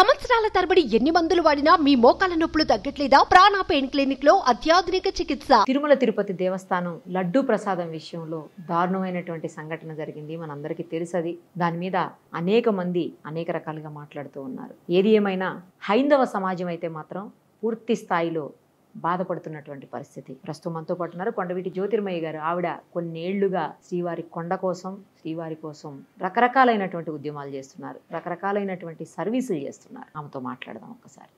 సంవత్సరాల తరబడి ఎన్ని మందులు వాడినా మీ మోకాల నొప్పులు తగ్గట్లేదా ప్రాణ పెయిన్ క్లినిక్ లో అత్యాధునిక చికిత్స తిరుమల తిరుపతి దేవస్థానం లడ్డూ ప్రసాదం విషయంలో దారుణమైనటువంటి సంఘటన జరిగింది మనందరికీ తెలుసది దాని మీద అనేక మంది అనేక రకాలుగా మాట్లాడుతూ ఉన్నారు ఏది ఏమైనా హైందవ సమాజం అయితే మాత్రం పూర్తి స్థాయిలో బాధపడుతున్నటువంటి పరిస్థితి ప్రస్తుతం మనతో పాటు ఉన్నారు కొండవీటి జ్యోతిర్మయ్య గారు ఆవిడ కొన్నేళ్లుగా శ్రీవారి కొండ కోసం శ్రీవారి కోసం రకరకాలైనటువంటి ఉద్యమాలు చేస్తున్నారు రకరకాలైనటువంటి సర్వీసులు చేస్తున్నారు ఆమెతో మాట్లాడదాం ఒకసారి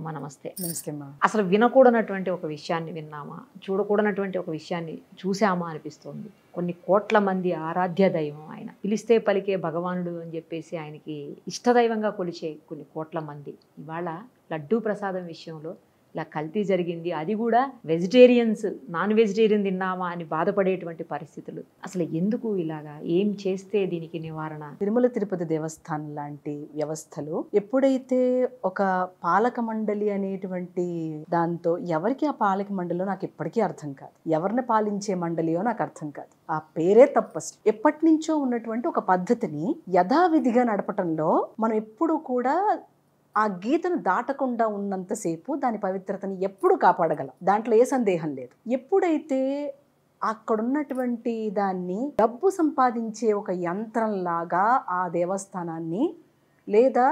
అమ్మా నమస్తే నమస్తే అసలు వినకూడనటువంటి ఒక విషయాన్ని విన్నామా చూడకూడనటువంటి ఒక విషయాన్ని చూసామా అనిపిస్తోంది కొన్ని కోట్ల మంది ఆరాధ్య దైవం ఆయన పిలిస్తే పలికే భగవానుడు అని చెప్పేసి ఆయనకి ఇష్టదైవంగా కొలిచే కొన్ని కోట్ల మంది ఇవాళ లడ్డూ ప్రసాదం విషయంలో ఇట్లా కల్తీ జరిగింది అది కూడా వెజిటేరియన్స్ నాన్ వెజిటేరియన్ తిన్నామా అని బాధపడేటువంటి పరిస్థితులు అసలు ఎందుకు ఇలాగా ఏం చేస్తే దీనికి నివారణ తిరుమల తిరుపతి దేవస్థానం లాంటి వ్యవస్థలు ఎప్పుడైతే ఒక పాలక మండలి అనేటువంటి దాంతో ఎవరికి ఆ పాలక మండలిలో నాకు ఇప్పటికీ అర్థం కాదు ఎవరిని పాలించే మండలియో నాకు అర్థం కాదు ఆ పేరే తప్పస్ ఎప్పటి నుంచో ఉన్నటువంటి ఒక పద్ధతిని యథావిధిగా నడపటంలో మనం ఎప్పుడూ కూడా ఆ గీతను దాటకుండా ఉన్నంతసేపు దాని పవిత్రతని ఎప్పుడు కాపాడగలం దాంట్లో ఏ సందేహం లేదు ఎప్పుడైతే అక్కడున్నటువంటి దాన్ని డబ్బు సంపాదించే ఒక యంత్రంలాగా ఆ దేవస్థానాన్ని లేదా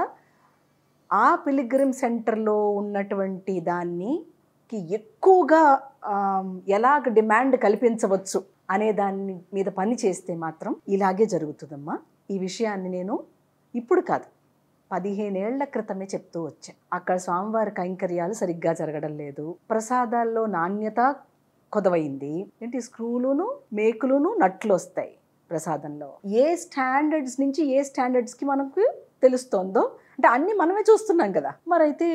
ఆ పిలిగ్రిమ్ సెంటర్లో ఉన్నటువంటి దాన్ని ఎక్కువగా ఎలాగ డిమాండ్ కల్పించవచ్చు అనే దాని మీద పని చేస్తే మాత్రం ఇలాగే జరుగుతుందమ్మా ఈ విషయాన్ని నేను ఇప్పుడు కాదు పదిహేనేళ్ల క్రితమే చెప్తూ వచ్చా అక్కడ స్వామివారి కైంకర్యాలు సరిగ్గా జరగడం లేదు ప్రసాదాల్లో నాణ్యత కొదవైంది ఏంటి స్క్రూలును మేకులును నట్లు వస్తాయి ప్రసాదంలో ఏ స్టాండర్డ్స్ నుంచి ఏ స్టాండర్డ్స్కి మనకు తెలుస్తోందో అంటే అన్నీ మనమే చూస్తున్నాం కదా మరైతే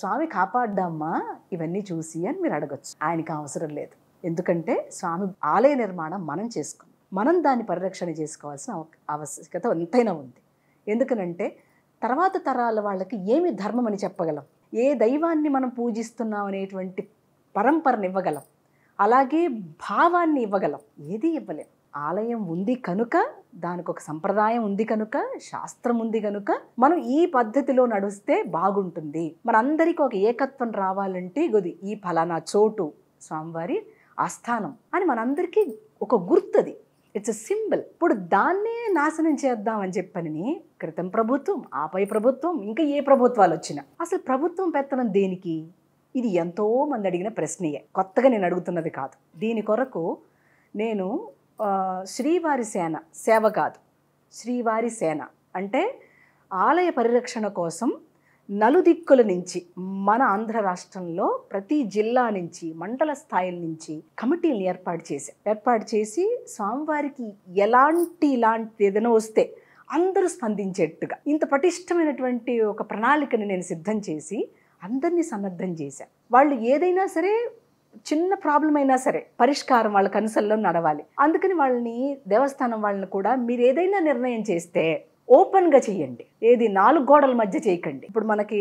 స్వామి కాపాడ్డామ్మా ఇవన్నీ చూసి అని మీరు అడగచ్చు ఆయనకి అవసరం లేదు ఎందుకంటే స్వామి ఆలయ నిర్మాణం మనం చేసుకుని మనం దాన్ని పరిరక్షణ చేసుకోవాల్సిన ఆవశ్యకత ఎంతైనా ఉంది ఎందుకనంటే తర్వాత తరాల వాళ్ళకి ఏమి ధర్మం అని చెప్పగలం ఏ దైవాన్ని మనం పూజిస్తున్నాం అనేటువంటి పరంపరను ఇవ్వగలం అలాగే భావాన్ని ఇవ్వగలం ఏది ఇవ్వలేం ఆలయం ఉంది కనుక దానికి ఒక సంప్రదాయం ఉంది కనుక శాస్త్రం ఉంది కనుక మనం ఈ పద్ధతిలో నడుస్తే బాగుంటుంది మనందరికీ ఒక ఏకత్వం రావాలంటే గుది ఈ ఫలానా చోటు స్వామివారి ఆస్థానం అని మనందరికీ ఒక గుర్తుది ఇట్స్ సింబల్ ఇప్పుడు దాన్నే నాశనం చేద్దాం అని చెప్పని క్రితం ప్రభుత్వం ఆపై ప్రభుత్వం ఇంకా ఏ ప్రభుత్వాలు వచ్చినా అసలు ప్రభుత్వం పెత్తనం దేనికి ఇది ఎంతో మంది అడిగిన ప్రశ్నే కొత్తగా నేను అడుగుతున్నది కాదు దీని కొరకు నేను శ్రీవారి సేన సేవ కాదు శ్రీవారి సేన అంటే ఆలయ పరిరక్షణ కోసం నలుదిక్కుల నుంచి మన ఆంధ్ర రాష్ట్రంలో ప్రతి జిల్లా నుంచి మండల స్థాయిల నుంచి కమిటీని ఏర్పాటు చేశాం ఏర్పాటు చేసి స్వామివారికి ఎలాంటి ఇలాంటి ఏదైనా వస్తే అందరూ స్పందించేట్టుగా ఇంత పటిష్టమైనటువంటి ఒక ప్రణాళికని నేను సిద్ధం చేసి అందరినీ సన్నద్ధం చేశాను వాళ్ళు ఏదైనా సరే చిన్న ప్రాబ్లం అయినా సరే పరిష్కారం వాళ్ళ కనుసల్లో నడవాలి అందుకని వాళ్ళని దేవస్థానం వాళ్ళని కూడా మీరు ఏదైనా నిర్ణయం చేస్తే ఓపెన్గా చేయండి ఏది నాలుగు గోడల మధ్య చేయకండి ఇప్పుడు మనకి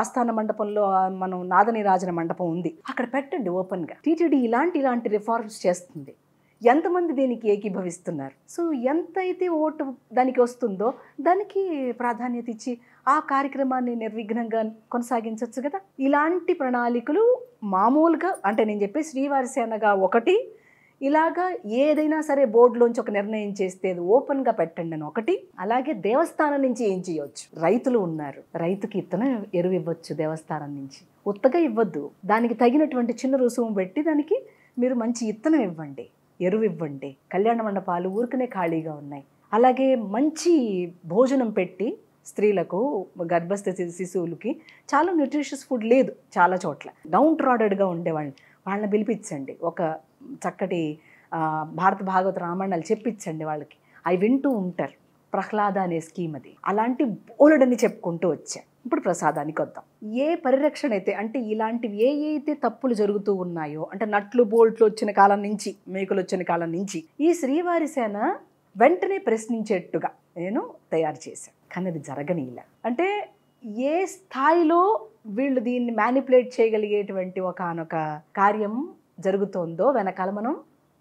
ఆస్థాన మండపంలో మనం నాదని రాజన మండపం ఉంది అక్కడ పెట్టండి ఓపెన్గా టీటీడీ ఇలాంటి ఇలాంటి రిఫార్మ్స్ చేస్తుంది ఎంతమంది దీనికి ఏకీభవిస్తున్నారు సో ఎంతైతే ఓటు దానికి వస్తుందో దానికి ప్రాధాన్యత ఇచ్చి ఆ కార్యక్రమాన్ని నిర్విఘ్నంగా కొనసాగించవచ్చు కదా ఇలాంటి ప్రణాళికలు మామూలుగా అంటే నేను చెప్పి శ్రీవారి సేనగా ఒకటి ఇలాగా ఏదైనా సరే బోర్డులోంచి ఒక నిర్ణయం చేస్తే ఓపెన్గా పెట్టండి అని ఒకటి అలాగే దేవస్థానం నుంచి ఏం చేయవచ్చు రైతులు ఉన్నారు రైతుకి ఇతన ఎరువు ఇవ్వచ్చు దేవస్థానం నుంచి ఉత్తగా ఇవ్వద్దు దానికి తగినటువంటి చిన్న రుసుము పెట్టి దానికి మీరు మంచి ఇత్తనం ఇవ్వండి ఎరువు ఇవ్వండి కళ్యాణ మండపాలు ఊరికనే ఖాళీగా ఉన్నాయి అలాగే మంచి భోజనం పెట్టి స్త్రీలకు గర్భస్థ శిశువులకి చాలా న్యూట్రిషియస్ ఫుడ్ లేదు చాలా చోట్ల డౌన్ ట్రాడెడ్గా ఉండేవాళ్ళని వాళ్ళని పిలిపించండి ఒక చక్కటి భారత భాగవత రామాయణాలు చెప్పించండి వాళ్ళకి అవి వింటూ ఉంటారు ప్రహ్లాద అనే స్కీమ్ అది అలాంటి బోలెడని చెప్పుకుంటూ వచ్చా ఇప్పుడు ప్రసాదానికి వద్దాం ఏ పరిరక్షణ అయితే అంటే ఇలాంటివి ఏ అయితే తప్పులు జరుగుతూ ఉన్నాయో అంటే నట్లు బోల్ట్లు వచ్చిన కాలం నుంచి మేకలు వచ్చిన కాలం నుంచి ఈ శ్రీవారి సేన వెంటనే ప్రశ్నించేట్టుగా నేను తయారు చేశాను కానీ అది జరగనీయ అంటే ఏ స్థాయిలో వీళ్ళు దీన్ని మ్యానిపులేట్ చేయగలిగేటువంటి ఒకనొక కార్యం జరుగుతోందో వెనకాల మనం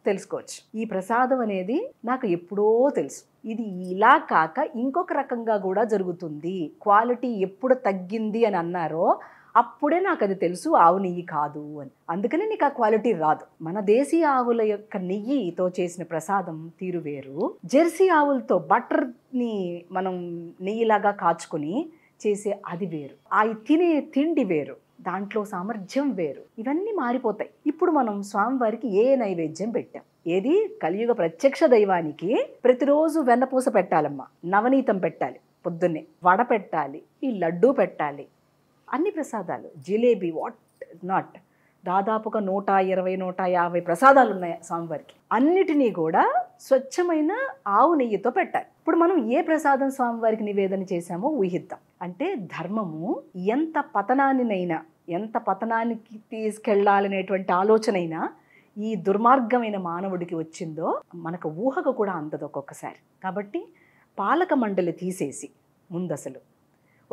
తెలుసుకోవచ్చు ఈ ప్రసాదం అనేది నాకు ఎప్పుడో తెలుసు ఇది ఇలా కాక ఇంకొక రకంగా కూడా జరుగుతుంది క్వాలిటీ ఎప్పుడు తగ్గింది అని అన్నారో అప్పుడే నాకు అది తెలుసు ఆవు నెయ్యి కాదు అని అందుకనే నీకు ఆ క్వాలిటీ రాదు మన దేశీయ ఆవుల యొక్క నెయ్యితో చేసిన ప్రసాదం తీరువేరు జెర్సీ ఆవులతో బటర్ని మనం నెయ్యిలాగా కాచుకొని చేసే అది వేరు ఆ తినే తిండి వేరు దాంట్లో సామర్థ్యం వేరు ఇవన్నీ మారిపోతాయి ఇప్పుడు మనం స్వామివారికి ఏ నైవేద్యం పెట్టాం ఏది కలియుగ ప్రత్యక్ష దైవానికి ప్రతిరోజు వెన్నపూస పెట్టాలమ్మా నవనీతం పెట్టాలి పొద్దున్నే వడ పెట్టాలి ఈ లడ్డూ పెట్టాలి అన్ని ప్రసాదాలు జిలేబీ వాట్ నాట్ దాదాపుగా నూట ఇరవై నూట యాభై ప్రసాదాలు ఉన్నాయి స్వామివారికి అన్నిటినీ కూడా స్వచ్ఛమైన ఆవు నెయ్యితో పెట్టాలి ఇప్పుడు మనం ఏ ప్రసాదం స్వామివారికి నివేదన చేశామో ఊహిద్దాం అంటే ధర్మము ఎంత పతనాన్నినైనా ఎంత పతనానికి తీసుకెళ్లాలనేటువంటి ఆలోచనైనా ఈ దుర్మార్గమైన మానవుడికి వచ్చిందో మనకు ఊహకు కూడా అందదు ఒక్కొక్కసారి కాబట్టి పాలక మండలి తీసేసి ముందసలు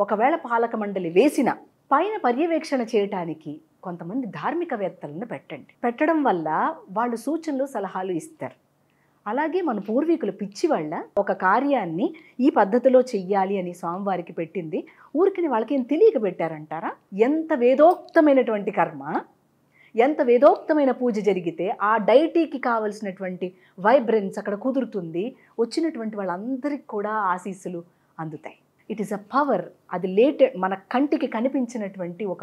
ఒకవేళ పాలక మండలి వేసిన పైన పర్యవేక్షణ చేయటానికి కొంతమంది ధార్మికవేత్తలను పెట్టండి పెట్టడం వల్ల వాళ్ళు సూచనలు సలహాలు ఇస్తారు అలాగే మన పూర్వీకులు పిచ్చి వాళ్ళ ఒక కార్యాన్ని ఈ పద్ధతిలో చెయ్యాలి అని స్వామివారికి పెట్టింది ఊరికి వాళ్ళకి ఏం తెలియక పెట్టారంటారా ఎంత వేదోక్తమైనటువంటి కర్మ ఎంత వేదోక్తమైన పూజ జరిగితే ఆ డైటీకి కావలసినటువంటి వైబ్రెన్స్ అక్కడ కుదురుతుంది వచ్చినటువంటి వాళ్ళందరికీ కూడా ఆశీస్సులు అందుతాయి ఇట్ ఈస్ అ పవర్ అది లేటెడ్ మన కంటికి కనిపించినటువంటి ఒక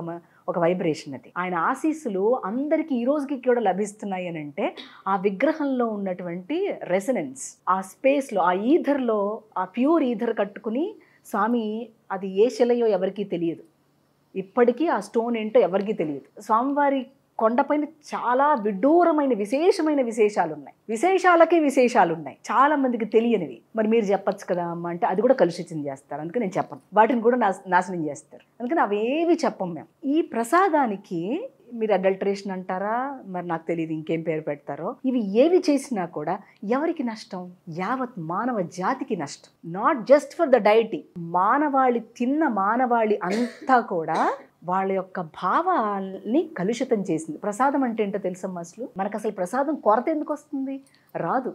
ఒక వైబ్రేషన్ అది ఆయన ఆశీస్సులు అందరికీ ఈ రోజుకి కూడా లభిస్తున్నాయి అని అంటే ఆ విగ్రహంలో ఉన్నటువంటి రెసనెన్స్ ఆ స్పేస్లో ఆ ఈధర్లో ఆ ప్యూర్ ఈధర్ కట్టుకుని స్వామి అది ఏ శిలయో ఎవరికీ తెలియదు ఇప్పటికీ ఆ స్టోన్ ఏంటో ఎవరికీ తెలియదు స్వామివారి కొండపైన చాలా విడ్డూరమైన విశేషమైన విశేషాలు ఉన్నాయి విశేషాలకే విశేషాలు ఉన్నాయి చాలా మందికి తెలియనివి మరి మీరు చెప్పచ్చు కదా అమ్మ అంటే అది కూడా కలుషితం చేస్తారు అందుకే నేను చెప్పను వాటిని కూడా నాశనం చేస్తారు అందుకని అవేవి చెప్పం మేము ఈ ప్రసాదానికి మీరు అడల్టరేషన్ అంటారా మరి నాకు తెలియదు ఇంకేం పేరు పెడతారో ఇవి ఏవి చేసినా కూడా ఎవరికి నష్టం యావత్ మానవ జాతికి నష్టం not just for the deity మానవాళి తిన్న మానవాళి అంతా కూడా వాళ్ళ యొక్క భావాల్ని కలుషితం చేసింది ప్రసాదం అంటే ఏంటో తెలుసమ్మా అసలు మనకు అసలు ప్రసాదం కొరత ఎందుకు వస్తుంది రాదు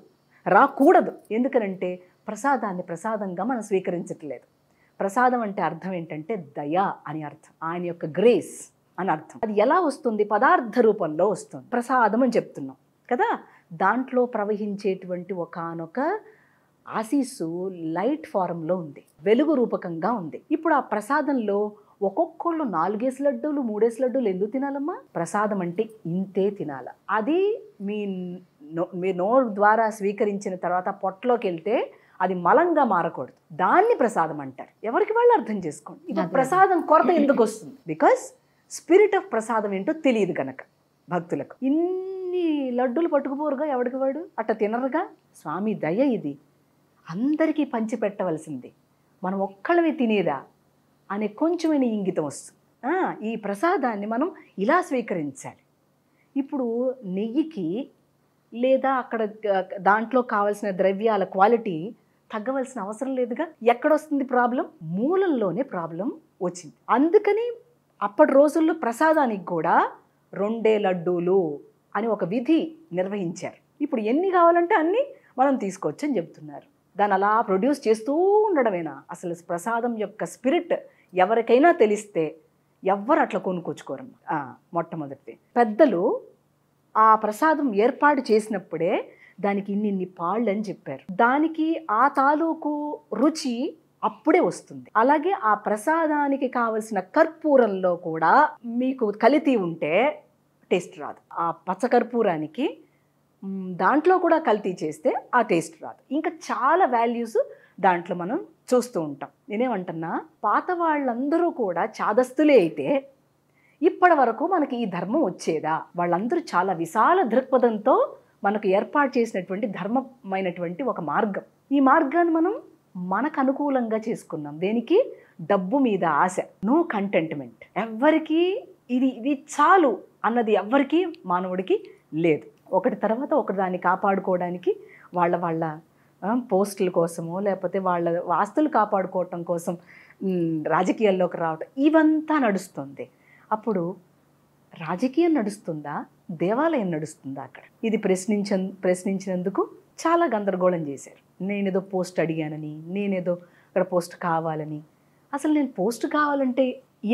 రాకూడదు ఎందుకనంటే ప్రసాదాన్ని ప్రసాదంగా మనం స్వీకరించట్లేదు ప్రసాదం అంటే అర్థం ఏంటంటే దయ అని అర్థం ఆయన యొక్క గ్రేస్ అని అర్థం అది ఎలా వస్తుంది పదార్థ రూపంలో వస్తుంది ప్రసాదం అని చెప్తున్నాం కదా దాంట్లో ప్రవహించేటువంటి ఒకనొక ఆశీస్సు లైట్ ఫారంలో ఉంది వెలుగు రూపకంగా ఉంది ఇప్పుడు ఆ ప్రసాదంలో ఒక్కొక్కళ్ళు నాలుగేసి లడ్డూలు మూడేసి లడ్డూలు ఎందుకు తినాలమ్మా ప్రసాదం అంటే ఇంతే తినాల అది మీ నో మీ నోరు ద్వారా స్వీకరించిన తర్వాత పొట్టలోకి వెళ్తే అది మలంగా మారకూడదు దాన్ని ప్రసాదం అంటారు ఎవరికి వాళ్ళు అర్థం చేసుకోండి ఇప్పుడు ప్రసాదం కొరత ఎందుకు వస్తుంది బికాస్ స్పిరిట్ ఆఫ్ ప్రసాదం ఏంటో తెలియదు కనుక భక్తులకు ఇన్ని లడ్డూలు పట్టుకుపోరుగా ఎవడికి వాడు అట్ట తినరుగా స్వామి దయ ఇది అందరికీ పంచి పెట్టవలసింది మనం ఒక్కళ్ళమే తినేదా అనే కొంచెమైన ఇంగితం వస్తుంది ఈ ప్రసాదాన్ని మనం ఇలా స్వీకరించాలి ఇప్పుడు నెయ్యికి లేదా అక్కడ దాంట్లో కావలసిన ద్రవ్యాల క్వాలిటీ తగ్గవలసిన అవసరం లేదుగా ఎక్కడొస్తుంది ప్రాబ్లం మూలంలోనే ప్రాబ్లం వచ్చింది అందుకని అప్పటి రోజుల్లో ప్రసాదానికి కూడా రెండే లడ్డూలు అని ఒక విధి నిర్వహించారు ఇప్పుడు ఎన్ని కావాలంటే అన్ని మనం తీసుకోవచ్చు అని చెప్తున్నారు దాన్ని అలా ప్రొడ్యూస్ చేస్తూ ఉండడమేనా అసలు ప్రసాదం యొక్క స్పిరిట్ ఎవరికైనా తెలిస్తే ఎవ్వరు అట్లా కొనుక్కొచ్చుకోరు మొట్టమొదటి పెద్దలు ఆ ప్రసాదం ఏర్పాటు చేసినప్పుడే దానికి ఇన్నిన్ని పాళ్ళు అని చెప్పారు దానికి ఆ తాలూకు రుచి అప్పుడే వస్తుంది అలాగే ఆ ప్రసాదానికి కావలసిన కర్పూరంలో కూడా మీకు కలితి ఉంటే టేస్ట్ రాదు ఆ పచ్చకర్పూరానికి దాంట్లో కూడా కల్తీ చేస్తే ఆ టేస్ట్ రాదు ఇంకా చాలా వాల్యూస్ దాంట్లో మనం చూస్తూ ఉంటాం నేనేమంటున్నా పాత వాళ్ళందరూ కూడా చాదస్తులే అయితే ఇప్పటి వరకు మనకి ఈ ధర్మం వచ్చేదా వాళ్ళందరూ చాలా విశాల దృక్పథంతో మనకు ఏర్పాటు చేసినటువంటి ధర్మమైనటువంటి ఒక మార్గం ఈ మార్గాన్ని మనం మనకు అనుకూలంగా చేసుకున్నాం దేనికి డబ్బు మీద ఆశ నో కంటెంట్మెంట్ ఎవ్వరికీ ఇది ఇది చాలు అన్నది ఎవ్వరికీ మానవుడికి లేదు ఒకటి తర్వాత ఒకటి దాన్ని కాపాడుకోవడానికి వాళ్ళ వాళ్ళ పోస్టుల కోసము లేకపోతే వాళ్ళ వాస్తులు కాపాడుకోవటం కోసం రాజకీయాల్లోకి రావటం ఇవంతా నడుస్తుంది అప్పుడు రాజకీయం నడుస్తుందా దేవాలయం నడుస్తుందా అక్కడ ఇది ప్రశ్నించ ప్రశ్నించినందుకు చాలా గందరగోళం చేశారు నేనేదో పోస్ట్ అడిగానని నేనేదో ఇక్కడ పోస్ట్ కావాలని అసలు నేను పోస్ట్ కావాలంటే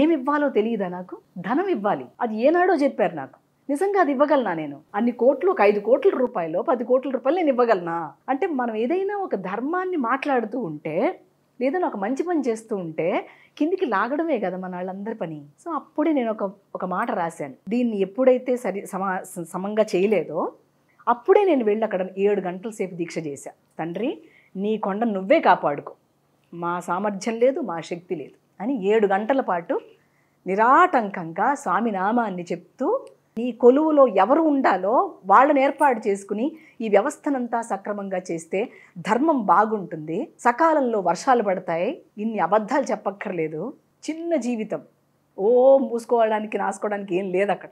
ఏమి ఇవ్వాలో తెలియదా నాకు ధనం ఇవ్వాలి అది ఏనాడో చెప్పారు నాకు నిజంగా అది ఇవ్వగలనా నేను అన్ని కోట్లు ఒక ఐదు కోట్ల రూపాయలు పది కోట్ల రూపాయలు నేను ఇవ్వగలనా అంటే మనం ఏదైనా ఒక ధర్మాన్ని మాట్లాడుతూ ఉంటే లేదా ఒక మంచి పని చేస్తూ ఉంటే కిందికి లాగడమే కదా మన వాళ్ళందరి పని సో అప్పుడే నేను ఒక ఒక మాట రాశాను దీన్ని ఎప్పుడైతే సరి సమా సమంగా చేయలేదో అప్పుడే నేను వెళ్ళి అక్కడ ఏడు గంటల సేపు దీక్ష చేశాను తండ్రి నీ కొండ నువ్వే కాపాడుకో మా సామర్థ్యం లేదు మా శక్తి లేదు అని ఏడు గంటల పాటు నిరాటంకంగా స్వామి నామాన్ని చెప్తూ ఈ కొలువులో ఎవరు ఉండాలో వాళ్ళని ఏర్పాటు చేసుకుని ఈ వ్యవస్థనంతా సక్రమంగా చేస్తే ధర్మం బాగుంటుంది సకాలంలో వర్షాలు పడతాయి ఇన్ని అబద్ధాలు చెప్పక్కర్లేదు చిన్న జీవితం ఓ మూసుకోవడానికి నాసుకోవడానికి ఏం లేదు అక్కడ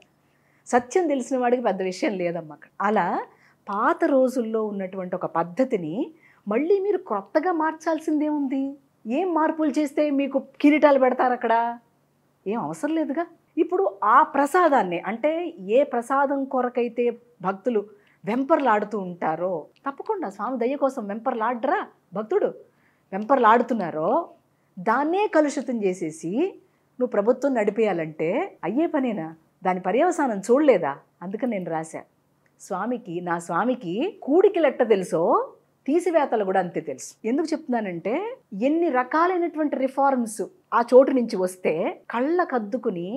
సత్యం తెలిసిన వాడికి పెద్ద విషయం లేదమ్మా అక్కడ అలా పాత రోజుల్లో ఉన్నటువంటి ఒక పద్ధతిని మళ్ళీ మీరు క్రొత్తగా మార్చాల్సిందేముంది ఏం మార్పులు చేస్తే మీకు కిరీటాలు పెడతారు అక్కడ ఏం అవసరం లేదుగా ఇప్పుడు ఆ ప్రసాదాన్ని అంటే ఏ ప్రసాదం కొరకైతే భక్తులు వెంపర్లాడుతూ ఉంటారో తప్పకుండా స్వామి దయ్య కోసం వెంపర్లాడ్రా భక్తుడు వెంపర్లాడుతున్నారో దాన్నే కలుషితం చేసేసి నువ్వు ప్రభుత్వం నడిపేయాలంటే అయ్యే పనేనా దాని పర్యవసానం చూడలేదా అందుకని నేను రాశా స్వామికి నా స్వామికి కూడికి లెట్ట తెలుసో తీసివేతలు కూడా అంతే తెలుసు ఎందుకు చెప్తున్నానంటే ఎన్ని రకాలైనటువంటి రిఫార్మ్స్ ఆ చోటు నుంచి వస్తే కళ్ళకద్దుకుని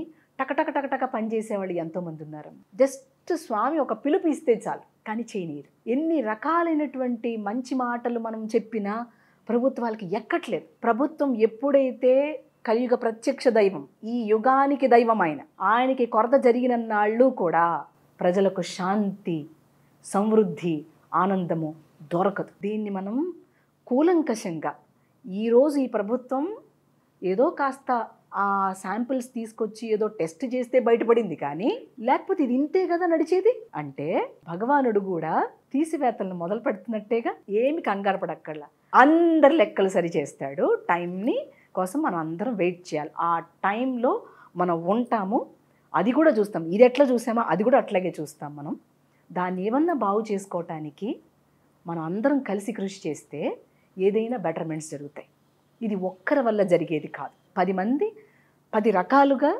టకటక టకటక పనిచేసేవాళ్ళు ఎంతోమంది ఉన్నారు జస్ట్ స్వామి ఒక పిలుపు ఇస్తే చాలు కానీ చేయనీరు ఎన్ని రకాలైనటువంటి మంచి మాటలు మనం చెప్పినా ప్రభుత్వాలకి ఎక్కట్లేదు ప్రభుత్వం ఎప్పుడైతే కలియుగ ప్రత్యక్ష దైవం ఈ యుగానికి దైవం ఆయన ఆయనకి కొరత జరిగిన నాళ్ళు కూడా ప్రజలకు శాంతి సమృద్ధి ఆనందము దొరకదు దీన్ని మనం కూలంకషంగా ఈరోజు ఈ ప్రభుత్వం ఏదో కాస్త ఆ శాంపిల్స్ తీసుకొచ్చి ఏదో టెస్ట్ చేస్తే బయటపడింది కానీ లేకపోతే ఇది ఇంతే కదా నడిచేది అంటే భగవానుడు కూడా తీసివేతలను మొదలు పెడుతున్నట్టేగా ఏమి కంగారు పడక్కర్లా అందరు లెక్కలు సరిచేస్తాడు టైంని కోసం మనం అందరం వెయిట్ చేయాలి ఆ టైంలో మనం ఉంటాము అది కూడా చూస్తాం ఇది ఎట్లా చూసామో అది కూడా అట్లాగే చూస్తాం మనం దాన్ని ఏమన్నా బాగు చేసుకోవటానికి మనం అందరం కలిసి కృషి చేస్తే ఏదైనా బెటర్మెంట్స్ జరుగుతాయి ఇది ఒక్కరి వల్ల జరిగేది కాదు పది మంది పది రకాలుగా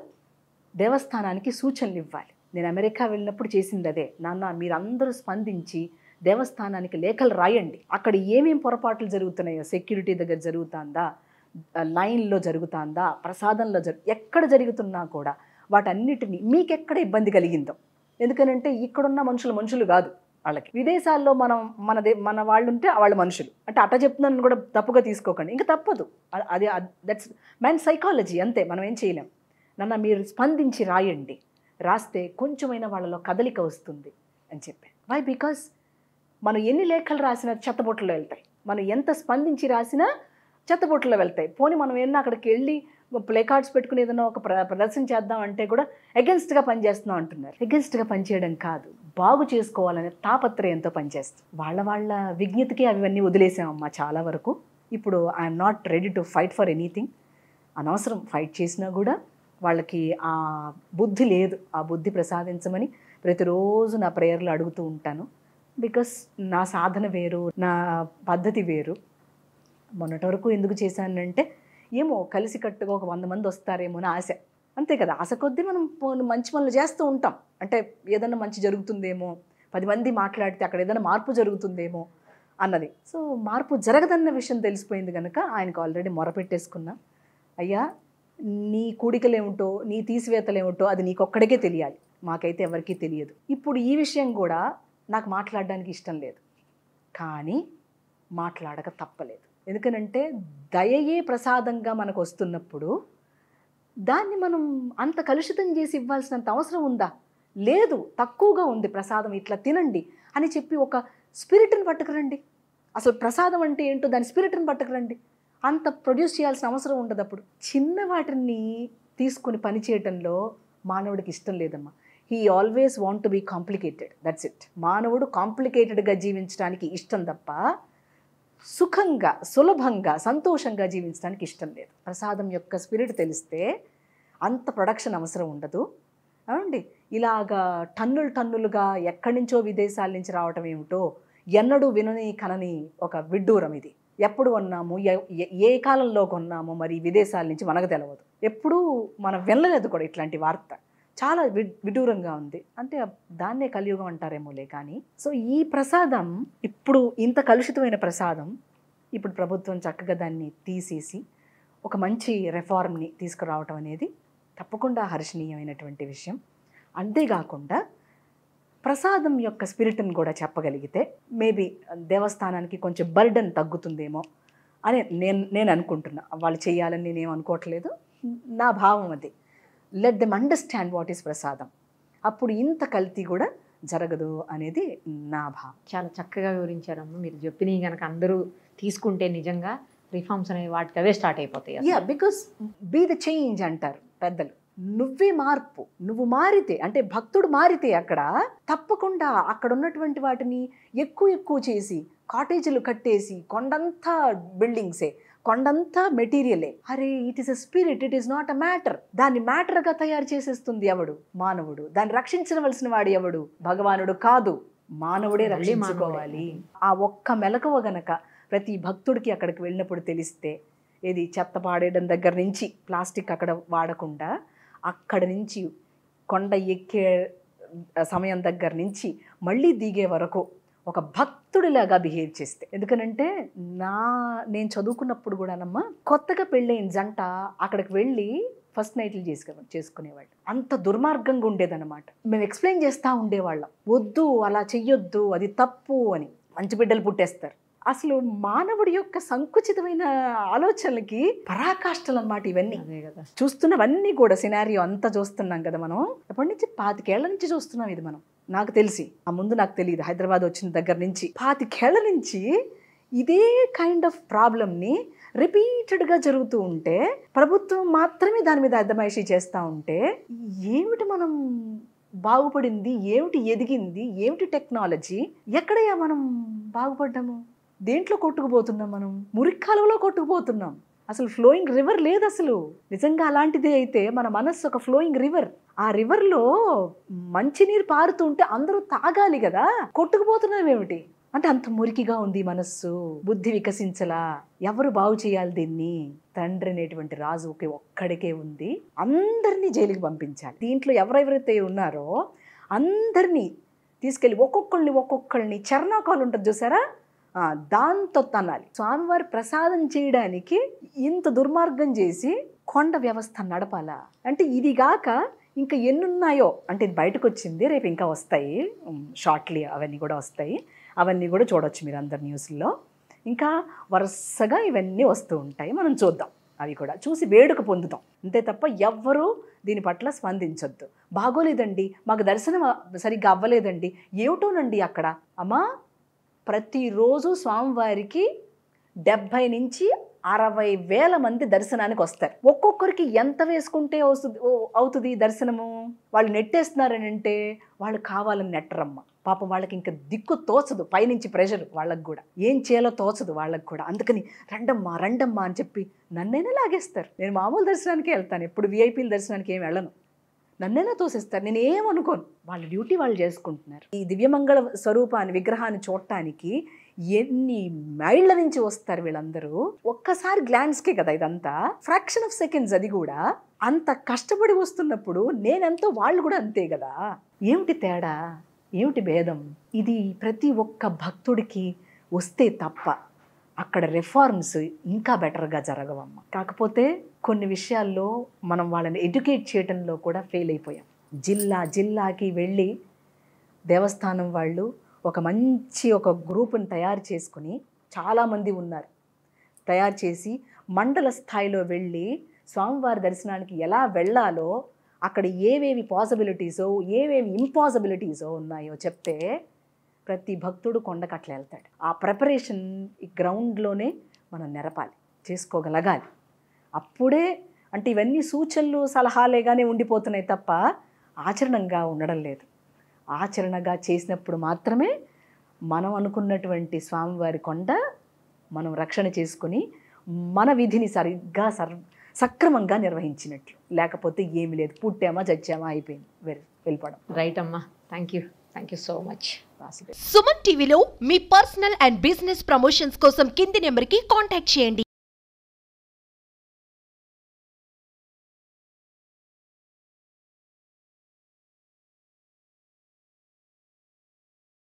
దేవస్థానానికి సూచనలు ఇవ్వాలి నేను అమెరికా వెళ్ళినప్పుడు చేసింది అదే నాన్న మీరందరూ స్పందించి దేవస్థానానికి లేఖలు రాయండి అక్కడ ఏమేం పొరపాట్లు జరుగుతున్నాయో సెక్యూరిటీ దగ్గర జరుగుతుందా లైన్లో జరుగుతుందా ప్రసాదంలో జరు ఎక్కడ జరుగుతున్నా కూడా వాటన్నిటిని మీకెక్కడ ఇబ్బంది కలిగిందో ఎందుకనంటే ఇక్కడున్న మనుషులు మనుషులు కాదు వాళ్ళకి విదేశాల్లో మనం మన దే మన వాళ్ళు ఉంటే వాళ్ళు మనుషులు అంటే అట్ట చెప్తున్నాను కూడా తప్పుగా తీసుకోకండి ఇంకా తప్పదు అది దట్స్ మ్యాన్ సైకాలజీ అంతే మనం ఏం చేయలేం నన్న మీరు స్పందించి రాయండి రాస్తే కొంచెమైనా వాళ్ళలో కదలిక వస్తుంది అని చెప్పి వై బికాస్ మనం ఎన్ని లేఖలు రాసినా చెత్తబొట్టలో వెళ్తాయి మనం ఎంత స్పందించి రాసినా చెత్తబొట్టలో వెళ్తాయి పోనీ మనం ఏమన్నా అక్కడికి వెళ్ళి ప్లే కార్డ్స్ పెట్టుకుని ఏదైనా ఒక ప్రదర్శన చేద్దాం అంటే కూడా అగెన్స్ట్గా పనిచేస్తున్నాం అంటున్నారు అగెన్స్ట్గా పనిచేయడం కాదు బాగు చేసుకోవాలనే తాపత్రయంతో పనిచేస్తాం వాళ్ళ వాళ్ళ విజ్ఞతకి అవన్నీ వదిలేసామమ్మా చాలా వరకు ఇప్పుడు I'm not ready to fight for anything అనవసరం ఫైట్ చేసినా కూడా వాళ్ళకి ఆ బుద్ధి లేదు ఆ బుద్ధి ప్రసాదించమని ప్రతిరోజు నా ప్రేయర్లు అడుగుతూ ఉంటాను బికాస్ నా సాధన వేరు నా పద్ధతి వేరు మొన్నటి వరకు ఎందుకు చేశానంటే ఏమో కలిసికట్టుగా ఒక వంద మంది వస్తారేమో అని ఆశ అంతే కదా ఆశ కొద్దీ మనం మంచి పనులు చేస్తూ ఉంటాం అంటే ఏదన్నా మంచి జరుగుతుందేమో పది మంది మాట్లాడితే అక్కడ ఏదైనా మార్పు జరుగుతుందేమో అన్నది సో మార్పు జరగదన్న విషయం తెలిసిపోయింది కనుక ఆయనకు ఆల్రెడీ మొరపెట్టేసుకున్నా అయ్యా నీ కూడికలేమిటో నీ తీసివేతలేమిటో అది నీకొక్కడికే తెలియాలి మాకైతే ఎవరికీ తెలియదు ఇప్పుడు ఈ విషయం కూడా నాకు మాట్లాడడానికి ఇష్టం లేదు కానీ మాట్లాడక తప్పలేదు ఎందుకనంటే దయయే ప్రసాదంగా మనకు వస్తున్నప్పుడు దాన్ని మనం అంత కలుషితం చేసి ఇవ్వాల్సినంత అవసరం ఉందా లేదు తక్కువగా ఉంది ప్రసాదం ఇట్లా తినండి అని చెప్పి ఒక స్పిరిట్ని పట్టుకురండి అసలు ప్రసాదం అంటే ఏంటో దాని స్పిరిట్ని పట్టుకురండి అంత ప్రొడ్యూస్ చేయాల్సిన అవసరం ఉండదు అప్పుడు చిన్న వాటిని తీసుకుని పనిచేయటంలో మానవుడికి ఇష్టం లేదమ్మా he always want to be complicated that's it మానవుడు కాంప్లికేటెడ్గా జీవించడానికి ఇష్టం తప్ప సుఖంగా సులభంగా సంతోషంగా జీవించడానికి ఇష్టం లేదు ప్రసాదం యొక్క స్పిరిట్ తెలిస్తే అంత ప్రొడక్షన్ అవసరం ఉండదు అవునండి ఇలాగా టన్నులు టన్నులుగా ఎక్కడి నుంచో విదేశాల నుంచి రావటం ఏమిటో ఎన్నడూ వినని కనని ఒక విడ్డూరం ఇది ఎప్పుడు కొన్నాము ఏ కాలంలో కొన్నాము మరి విదేశాల నుంచి మనకు తెలియదు ఎప్పుడూ మనం వినలేదు కూడా ఇట్లాంటి వార్త చాలా విడూరంగా ఉంది అంటే దాన్నే కలియుగం అంటారేమోలే కానీ సో ఈ ప్రసాదం ఇప్పుడు ఇంత కలుషితమైన ప్రసాదం ఇప్పుడు ప్రభుత్వం చక్కగా దాన్ని తీసేసి ఒక మంచి రిఫార్మ్ని తీసుకురావటం అనేది తప్పకుండా హర్షణీయమైనటువంటి విషయం అంతేకాకుండా ప్రసాదం యొక్క స్పిరిట్ని కూడా చెప్పగలిగితే మేబీ దేవస్థానానికి కొంచెం బర్డన్ తగ్గుతుందేమో అని నేను నేను అనుకుంటున్నా వాళ్ళు చేయాలని నేనేం అనుకోవట్లేదు నా భావం అది let them understand what is prasadam అప్పుడు ఇంత కల్తీ కూడా జరగదు అనేది నా భావం చాలా చక్కగా వివరించారమ్మ మీరు చెప్పినవి కనుక అందరూ తీసుకుంటే నిజంగా రిఫార్మ్స్ అనేవి వాటికి అవే స్టార్ట్ అయిపోతాయి yeah because be the change అంటారు పెద్దలు నువ్వే మార్పు నువ్వు మారితే అంటే భక్తుడు మారితే అక్కడ తప్పకుండా అక్కడ ఉన్నటువంటి వాటిని ఎక్కువ ఎక్కువ చేసి కాటేజీలు కట్టేసి కొండంతా బిల్డింగ్సే కొండంతా మెటీరియలే అరే it is a spirit it is not a matter దాన్ని మ్యాటర్గా తయారు చేసేస్తుంది ఎవడు మానవుడు దాన్ని రక్షించవలసిన వాడు ఎవడు భగవానుడు కాదు మానవుడే రక్షించుకోవాలి ఆ ఒక్క మెలకువ గనక ప్రతి భక్తుడికి అక్కడికి వెళ్ళినప్పుడు తెలిస్తే ఇది చెత్త పాడేయడం దగ్గర నుంచి ప్లాస్టిక్ అక్కడ వాడకుండా అక్కడ నుంచి కొండ ఎక్కే సమయం దగ్గర నుంచి మళ్ళీ దిగే వరకు ఒక భక్తుడిలాగా బిహేవ్ చేస్తే ఎందుకనంటే నా నేను చదువుకున్నప్పుడు కూడానమ్మా కొత్తగా పెళ్ళైన జంట అక్కడికి వెళ్ళి ఫస్ట్ నైట్లు చేసుకు చేసుకునేవాళ్ళు అంత దుర్మార్గంగా ఉండేదన్నమాట మేము ఎక్స్ప్లెయిన్ చేస్తూ ఉండేవాళ్ళం వద్దు అలా చెయ్యొద్దు అది తప్పు అని మంచి బిడ్డలు పుట్టేస్తారు అసలు మానవుడి యొక్క సంకుచితమైన ఆలోచనలకి పరాకాష్టలు అనమాట ఇవన్నీ చూస్తున్నవన్నీ కూడా సినారియో అంతా చూస్తున్నాం కదా మనం ఎప్పటి నుంచి పాతికేళ్ల నుంచి చూస్తున్నాం ఇది మనం నాకు తెలిసి ఆ ముందు నాకు తెలియదు హైదరాబాద్ వచ్చిన దగ్గర నుంచి పాతికేళ్ల నుంచి ఇదే కైండ్ ఆఫ్ ప్రాబ్లమ్ని రిపీటెడ్గా జరుగుతూ ఉంటే ప్రభుత్వం మాత్రమే దాని మీద అర్థమైషీ చేస్తూ ఉంటే ఏమిటి మనం బాగుపడింది ఏమిటి ఎదిగింది ఏమిటి టెక్నాలజీ ఎక్కడయ్యా మనం బాగుపడ్డాము దేంట్లో కొట్టుకుపోతున్నాం మనం మురి కాలువలో కొట్టుకుపోతున్నాం అసలు ఫ్లోయింగ్ రివర్ లేదు అసలు నిజంగా అలాంటిదే అయితే మన మనస్సు ఒక ఫ్లోయింగ్ రివర్ ఆ రివర్లో మంచినీరు పారుతూ ఉంటే అందరూ తాగాలి కదా కొట్టుకుపోతున్నామేమిటి అంటే అంత మురికిగా ఉంది మనస్సు బుద్ధి వికసించలా ఎవరు బాగు చేయాలి దీన్ని తండ్రి అనేటువంటి రాజుకి ఒక్కడికే ఉంది అందరినీ జైలుకి పంపించాలి దీంట్లో ఎవరెవరైతే ఉన్నారో అందరినీ తీసుకెళ్ళి ఒక్కొక్కళ్ళని ఒక్కొక్కళ్ళని చరణాకాలు ఉంటుంది చూసారా దాంతో తనాలి స్వామివారి ప్రసాదం చేయడానికి ఇంత దుర్మార్గం చేసి కొండ వ్యవస్థ నడపాలా అంటే ఇదిగాక ఇంకా ఎన్ని ఉన్నాయో అంటే ఇది బయటకు వచ్చింది రేపు ఇంకా వస్తాయి షార్ట్లీ అవన్నీ కూడా వస్తాయి అవన్నీ కూడా చూడవచ్చు మీరు అందరు న్యూస్లో ఇంకా వరుసగా ఇవన్నీ వస్తూ ఉంటాయి మనం చూద్దాం అవి కూడా చూసి వేడుక పొందుతాం అంతే తప్ప ఎవ్వరూ దీని పట్ల స్పందించొద్దు బాగోలేదండి మాకు దర్శనం సరిగ్గా అవ్వలేదండి ఏమిటోనండి అక్కడ అమ్మా ప్రతిరోజు స్వామివారికి డెబ్భై నుంచి అరవై వేల మంది దర్శనానికి వస్తారు ఒక్కొక్కరికి ఎంత వేసుకుంటే వస్తుంది అవుతుంది దర్శనము వాళ్ళు నెట్టేస్తున్నారని అంటే వాళ్ళు కావాలని నెట్టరమ్మ పాపం వాళ్ళకి ఇంకా దిక్కు తోచదు పైనుంచి ప్రెషర్ వాళ్ళకి కూడా ఏం చేయాలో తోచదు వాళ్ళకి కూడా అందుకని రండమ్మా రండమ్మా అని చెప్పి నన్నైనా లాగేస్తారు నేను మామూలు దర్శనానికి వెళ్తాను ఎప్పుడు విఐపీల దర్శనానికి ఏమి వెళ్ళను నన్నైనా తోసేస్తారు నేను ఏమనుకోను వాళ్ళ డ్యూటీ వాళ్ళు చేసుకుంటున్నారు ఈ దివ్యమంగళ స్వరూపాన్ని విగ్రహాన్ని చూడటానికి ఎన్ని మైళ్ళ నుంచి వస్తారు వీళ్ళందరూ ఒక్కసారి గ్లాన్స్కే కదా ఇదంతా ఫ్రాక్షన్ ఆఫ్ సెకండ్స్ అది కూడా అంత కష్టపడి వస్తున్నప్పుడు నేనెంతో వాళ్ళు కూడా అంతే కదా ఏమిటి తేడా ఏమిటి భేదం ఇది ప్రతి ఒక్క భక్తుడికి వస్తే తప్ప అక్కడ రిఫార్మ్స్ ఇంకా బెటర్గా జరగవమ్మ కాకపోతే కొన్ని విషయాల్లో మనం వాళ్ళని ఎడ్యుకేట్ చేయడంలో కూడా ఫెయిల్ అయిపోయాం జిల్లా జిల్లాకి వెళ్ళి దేవస్థానం వాళ్ళు ఒక మంచి ఒక గ్రూప్ని తయారు చేసుకుని చాలామంది ఉన్నారు తయారు చేసి మండల స్థాయిలో వెళ్ళి స్వామివారి దర్శనానికి ఎలా వెళ్ళాలో అక్కడ ఏవేవి పాసిబిలిటీసో ఏవేవి ఇంపాసిబిలిటీసో ఉన్నాయో చెప్తే ప్రతి భక్తుడు కొండకట్ల వెళ్తాడు ఆ ప్రిపరేషన్ ఈ గ్రౌండ్లోనే మనం నెరపాలి చేసుకోగలగాలి అప్పుడే అంటే ఇవన్నీ సూచనలు సలహాలేగానే ఉండిపోతున్నాయి తప్ప ఆచరణంగా ఉండడం లేదు ఆచరణగా చేసినప్పుడు మాత్రమే మనం అనుకున్నటువంటి స్వామివారి కొండ మనం రక్షణ చేసుకుని మన విధిని సరిగ్గా సర్ సక్రమంగా నిర్వహించినట్లు లేకపోతే ఏమి లేదు పుట్టామా చచ్చామా అయిపోయింది వెళ్ళిపోవడం రైట్ అమ్మా thank you thank you so much Suman టీవీలో మీ పర్సనల్ అండ్ బిజినెస్ ప్రమోషన్స్ కోసం కింది నెంబర్కి కాంటాక్ట్ చేయండి